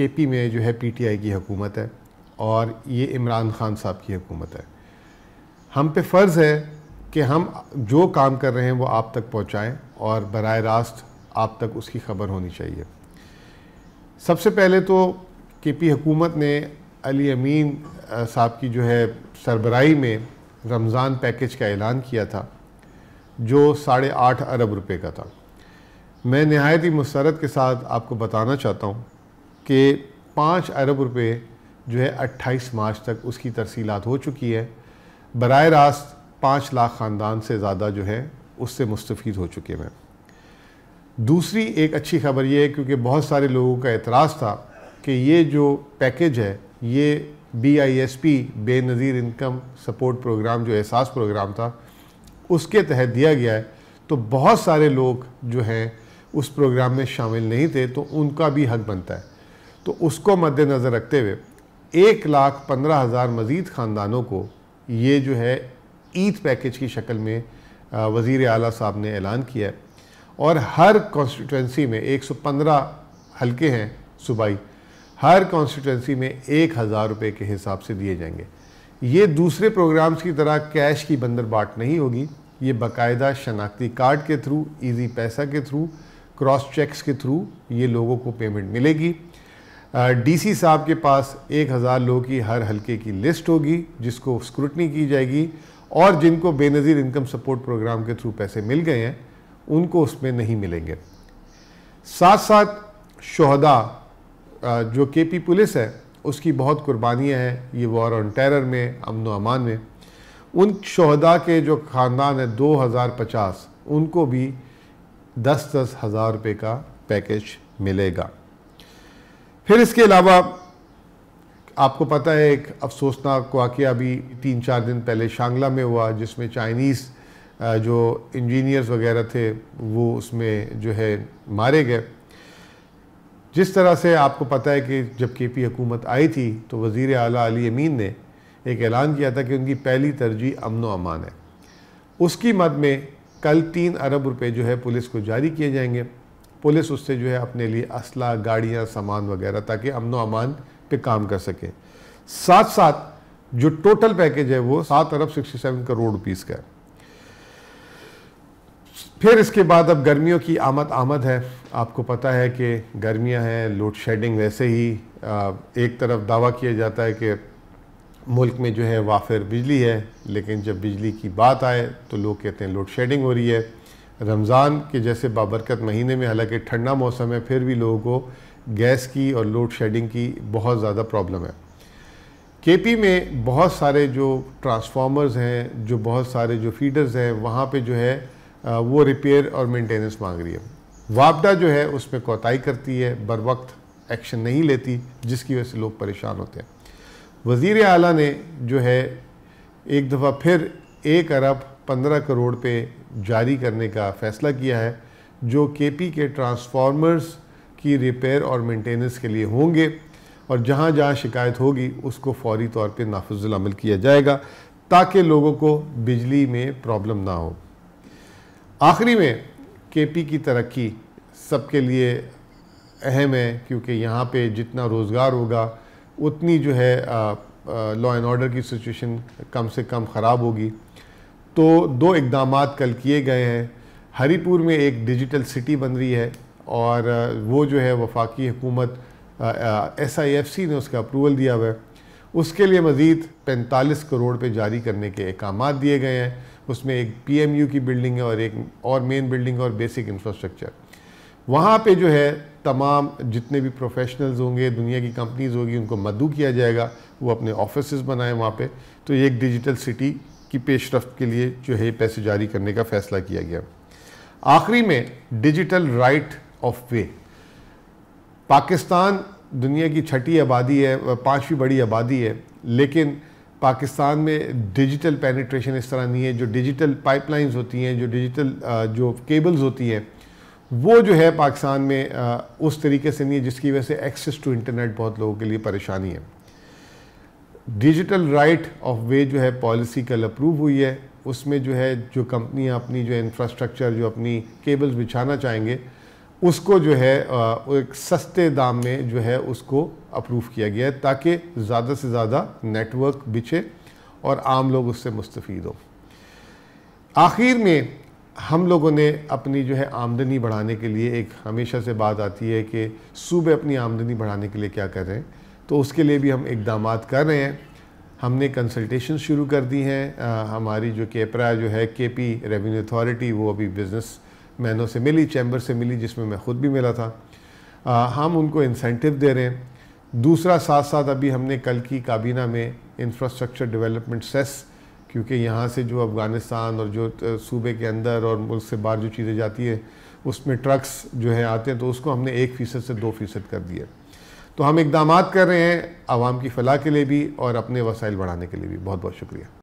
के पी में जो है पी टी आई की हकूमत है और ये इमरान खान साहब की हकूमत है हम पे फ़र्ज़ है कि हम जो काम कर रहे हैं वो आप तक पहुँचाएँ और बर रास्त आप तक उसकी खबर होनी चाहिए सबसे पहले तो के पी हकूमत ने अली अमीन साहब की जो है सरबराही में रमज़ान पैकेज का ऐलान किया था जो साढ़े आठ अरब रुपये का था मैं नहायत ही मुसरत के साथ आपको बताना चाहता हूँ कि पाँच अरब रुपये जो है अट्ठाईस मार्च तक उसकी तरसीलत हो चुकी है बर रास्त पाँच लाख ख़ानदान से ज़्यादा जो है उससे मुस्तफ़ हो चुके हैं दूसरी एक अच्छी खबर ये है क्योंकि बहुत सारे लोगों का एतराज़ था कि ये जो पैकेज है ये B I S P Benazir income support programme जो एहसास प्रोग्राम था उसके तहत दिया गया है तो बहुत सारे लोग जो हैं उस प्रोग्राम में शामिल नहीं थे तो उनका भी हक बनता है तो उसको मद्देनज़र रखते हुए एक लाख पंद्रह हज़ार मज़ीद ख़ानदानों को ये जो है ईद पैकेज की शक्ल में वज़ी अला साहब ने ऐलान किया है और हर कॉन्स्टिटेंसी में एक सौ पंद्रह हल्के हैं सूबाई हर कॉन्स्टिटेंसी में एक हज़ार रुपये के हिसाब से दिए जाएंगे ये दूसरे प्रोग्राम्स की तरह कैश की बंदर बाट नहीं होगी ये बाकायदा शनाख्ती कार्ड के थ्रू इजी पैसा के थ्रू क्रॉस चेक्स के थ्रू ये लोगों को पेमेंट मिलेगी डीसी साहब के पास एक हज़ार लोगों की हर हलके की लिस्ट होगी जिसको स्क्रूटनी की जाएगी और जिनको बेनज़ीर इनकम सपोर्ट प्रोग्राम के थ्रू पैसे मिल गए हैं उनको उसमें नहीं मिलेंगे साथ साथ शहदा जो के पी पुलिस है उसकी बहुत कुर्बानियाँ हैं ये वॉर ऑन टेरर में अमन अमान में उन शहदा के जो ख़ानदान है पचास उनको भी दस दस हज़ार रुपये का पैकेज मिलेगा फिर इसके अलावा आपको पता है एक अफसोसनाक वाक़ अभी तीन चार दिन पहले शांगला में हुआ जिसमें चाइनीज़ जो इंजीनियर्स वगैरह थे वो उसमें जो है मारे गए जिस तरह से आपको पता है कि जब के पी हुकूमत आई थी तो वज़ी अला अली अमीन ने एक ऐलान किया था कि उनकी पहली तरजीह अमन अमान है उसकी मद में कल तीन अरब रुपये जो है पुलिस को जारी किए जाएंगे पुलिस उससे जो है अपने लिए असला गाड़ियाँ सामान वगैरह ताकि अमनो अमान पे काम कर सके साथ साथ जो टोटल पैकेज है वो सात अरब सिक्सटी सेवन करोड़ रुपीज़ का है फिर इसके बाद अब गर्मियों की आमद आमद है आपको पता है कि गर्मियां हैं लोड शेडिंग वैसे ही एक तरफ दावा किया जाता है कि मुल्क में जो है वाफिर बिजली है लेकिन जब बिजली की बात आए तो लोग कहते हैं लोड शेडिंग हो रही है रमज़ान के जैसे बाबरकत महीने में हालांकि ठंडा मौसम है फिर भी लोगों को गैस की और लोड शेडिंग की बहुत ज़्यादा प्रॉब्लम है केपी में बहुत सारे जो ट्रांसफार्मर्स हैं जो बहुत सारे जो फीडर्स हैं वहाँ पे जो है वो रिपेयर और मेंटेनेंस मांग रही है वापडा जो है उसमें कोताही करती है बर वक्त एक्शन नहीं लेती जिसकी वजह से लोग परेशान होते हैं वज़ी अला ने जो है एक दफ़ा फिर एक अरब 15 करोड़ पे जारी करने का फ़ैसला किया है जो केपी के ट्रांसफार्मर्स की रिपेयर और मेंटेनेंस के लिए होंगे और जहाँ जहाँ शिकायत होगी उसको फौरी तौर पे नाफजलमल किया जाएगा ताकि लोगों को बिजली में प्रॉब्लम ना हो आखिरी में केपी की तरक्की सबके लिए अहम है क्योंकि यहाँ पे जितना रोज़गार होगा उतनी जो है लॉ एंड ऑर्डर की सिचुएशन कम से कम ख़राब होगी तो दो इकदाम कल किए गए हैं हरीपुर में एक डिजिटल सिटी बन रही है और वो जो है वफाकी हुकूमत एस आई एफ सी ने उसका अप्रूवल दिया हुआ है उसके लिए मज़ीद पैंतालीस करोड़ पे जारी करने के अहकाम दिए गए हैं उसमें एक पी एम यू की बिल्डिंग है और एक और मेन बिल्डिंग और बेसिक इंफ्रास्ट्रक्चर वहाँ पर जो है तमाम जितने भी प्रोफेशनल्स होंगे दुनिया की कंपनीज होगी उनको मदू किया जाएगा वो अपने ऑफिस बनाएं वहाँ पर तो ये एक डिजिटल सिटी की पेशरफ के लिए जो है पैसे जारी करने का फैसला किया गया आखिरी में डिजिटल राइट ऑफ वे पाकिस्तान दुनिया की छठी आबादी है पांचवी बड़ी आबादी है लेकिन पाकिस्तान में डिजिटल पेनिट्रेशन इस तरह नहीं है जो डिजिटल पाइपलाइंस होती हैं जो डिजिटल जो केबल्स होती हैं वो जो है पाकिस्तान में उस तरीके से नहीं है जिसकी वजह से एक्सेस टू इंटरनेट बहुत लोगों के लिए परेशानी है डिजिटल राइट ऑफ वे जो है पॉलिसी कल अप्रूव हुई है उसमें जो है जो कंपनियां अपनी जो इंफ्रास्ट्रक्चर जो अपनी केबल्स बिछाना चाहेंगे उसको जो है एक सस्ते दाम में जो है उसको अप्रूव किया गया है ताकि ज़्यादा से ज़्यादा नेटवर्क बिछे और आम लोग उससे मुस्तफ़ हों आखिर में हम लोगों ने अपनी जो है आमदनी बढ़ाने के लिए एक हमेशा से बात आती है कि सूबे अपनी आमदनी बढ़ाने के लिए क्या कर रहे हैं तो उसके लिए भी हम इकदाम कर रहे हैं हमने कंसल्टेशन शुरू कर दी हैं हमारी जो केपरा जो है के पी रेवेन्यू अथॉरिटी वो अभी बिज़नेस मैनों से मिली चैम्बर से मिली जिसमें मैं ख़ुद भी मिला था आ, हम उनको इंसेंटिव दे रहे हैं दूसरा साथ साथ अभी हमने कल की काबीना में इंफ्रास्ट्रक्चर डेवलपमेंट सेस क्योंकि यहाँ से जो अफ़गानिस्तान और जो सूबे के अंदर और मुल्क से बाहर जो चीज़ें जाती है उसमें ट्रक्स जो है आते हैं तो उसको हमने एक फ़ीसद से दो फ़ीसद कर दिया तो हम इकदाम कर रहे हैं आवाम की फलाह के लिए भी और अपने वसाइल बढ़ाने के लिए भी बहुत बहुत शुक्रिया